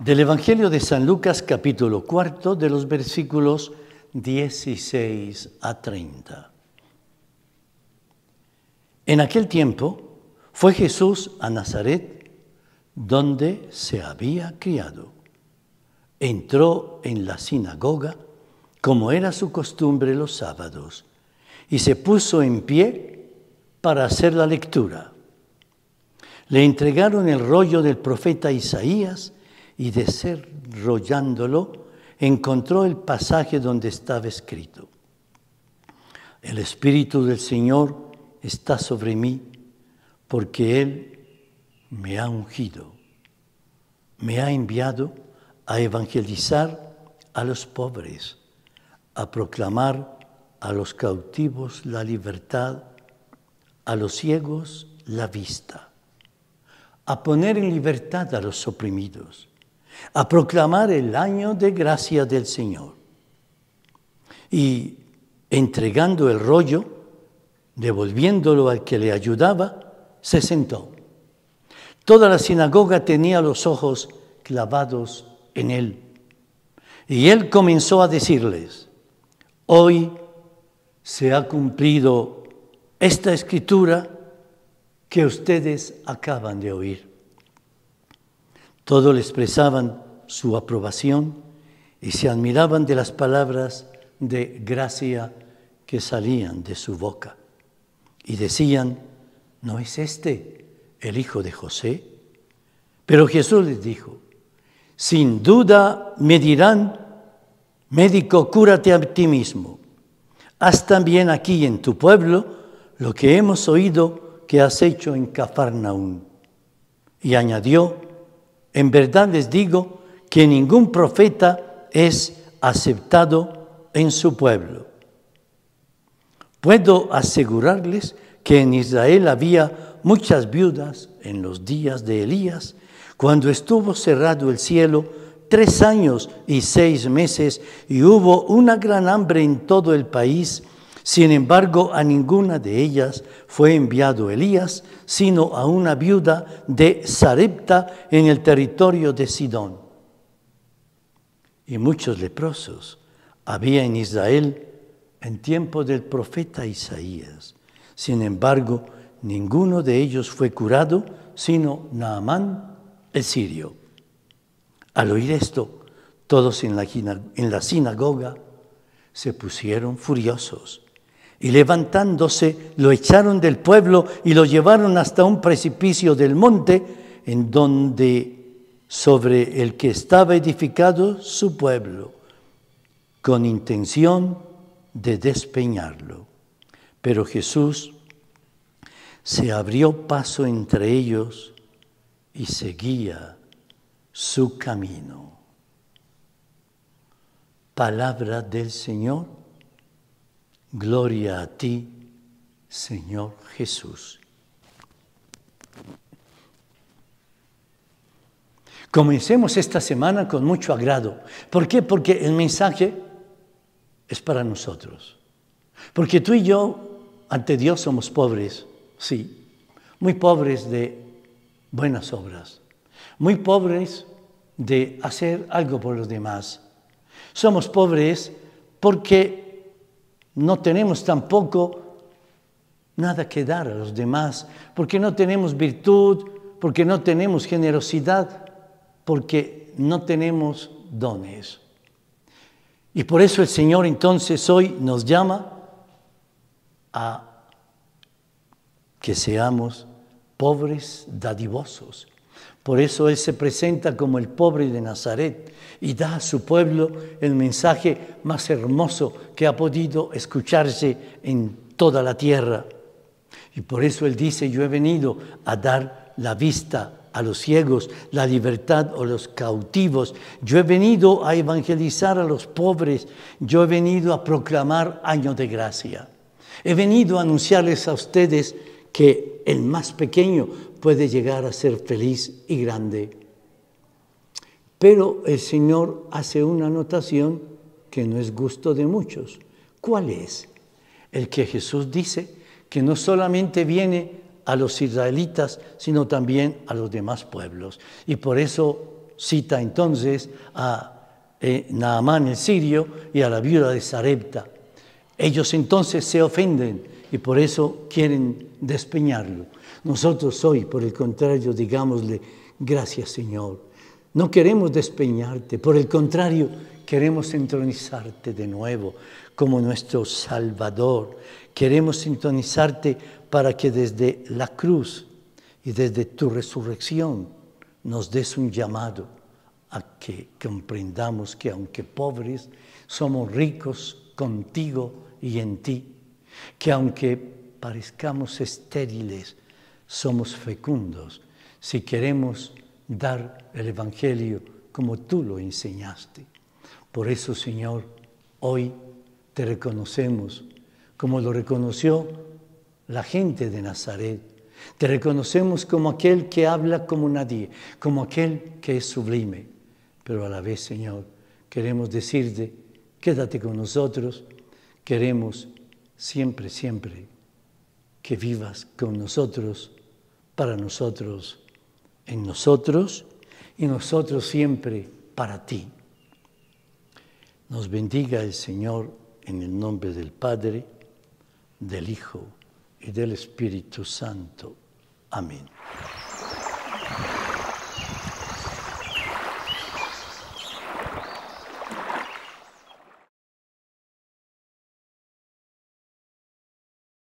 del Evangelio de San Lucas capítulo cuarto de los versículos 16 a 30. En aquel tiempo fue Jesús a Nazaret, donde se había criado. Entró en la sinagoga, como era su costumbre los sábados, y se puso en pie para hacer la lectura. Le entregaron el rollo del profeta Isaías, y desarrollándolo, encontró el pasaje donde estaba escrito. El Espíritu del Señor está sobre mí porque Él me ha ungido, me ha enviado a evangelizar a los pobres, a proclamar a los cautivos la libertad, a los ciegos la vista, a poner en libertad a los oprimidos a proclamar el año de gracia del Señor. Y entregando el rollo, devolviéndolo al que le ayudaba, se sentó. Toda la sinagoga tenía los ojos clavados en él. Y él comenzó a decirles, hoy se ha cumplido esta escritura que ustedes acaban de oír. Todos le expresaban su aprobación y se admiraban de las palabras de gracia que salían de su boca. Y decían, ¿no es este el hijo de José? Pero Jesús les dijo, sin duda me dirán, médico, cúrate a ti mismo. Haz también aquí en tu pueblo lo que hemos oído que has hecho en Cafarnaún. Y añadió, en verdad les digo que ningún profeta es aceptado en su pueblo. Puedo asegurarles que en Israel había muchas viudas en los días de Elías, cuando estuvo cerrado el cielo tres años y seis meses y hubo una gran hambre en todo el país sin embargo, a ninguna de ellas fue enviado Elías, sino a una viuda de Sarepta en el territorio de Sidón. Y muchos leprosos había en Israel en tiempo del profeta Isaías. Sin embargo, ninguno de ellos fue curado, sino Naamán el sirio. Al oír esto, todos en la sinagoga se pusieron furiosos y levantándose, lo echaron del pueblo y lo llevaron hasta un precipicio del monte, en donde sobre el que estaba edificado su pueblo, con intención de despeñarlo. Pero Jesús se abrió paso entre ellos y seguía su camino. Palabra del Señor Gloria a ti, Señor Jesús. Comencemos esta semana con mucho agrado. ¿Por qué? Porque el mensaje es para nosotros. Porque tú y yo ante Dios somos pobres, sí, muy pobres de buenas obras, muy pobres de hacer algo por los demás. Somos pobres porque no tenemos tampoco nada que dar a los demás, porque no tenemos virtud, porque no tenemos generosidad, porque no tenemos dones. Y por eso el Señor entonces hoy nos llama a que seamos pobres, dadivosos, por eso Él se presenta como el pobre de Nazaret y da a su pueblo el mensaje más hermoso que ha podido escucharse en toda la tierra. Y por eso Él dice, yo he venido a dar la vista a los ciegos, la libertad a los cautivos. Yo he venido a evangelizar a los pobres. Yo he venido a proclamar año de gracia. He venido a anunciarles a ustedes que el más pequeño puede llegar a ser feliz y grande. Pero el Señor hace una anotación que no es gusto de muchos. ¿Cuál es? El que Jesús dice que no solamente viene a los israelitas, sino también a los demás pueblos. Y por eso cita entonces a eh, Naamán el sirio y a la viuda de Zarepta. Ellos entonces se ofenden y por eso quieren despeñarlo. Nosotros hoy, por el contrario, digámosle, gracias Señor. No queremos despeñarte, por el contrario, queremos sintonizarte de nuevo como nuestro Salvador. Queremos sintonizarte para que desde la cruz y desde tu resurrección nos des un llamado a que comprendamos que aunque pobres, somos ricos contigo y en ti que aunque parezcamos estériles, somos fecundos si queremos dar el Evangelio como tú lo enseñaste. Por eso, Señor, hoy te reconocemos como lo reconoció la gente de Nazaret. Te reconocemos como aquel que habla como nadie, como aquel que es sublime. Pero a la vez, Señor, queremos decirte, quédate con nosotros, queremos siempre, siempre que vivas con nosotros, para nosotros, en nosotros y nosotros siempre para ti. Nos bendiga el Señor en el nombre del Padre, del Hijo y del Espíritu Santo. Amén.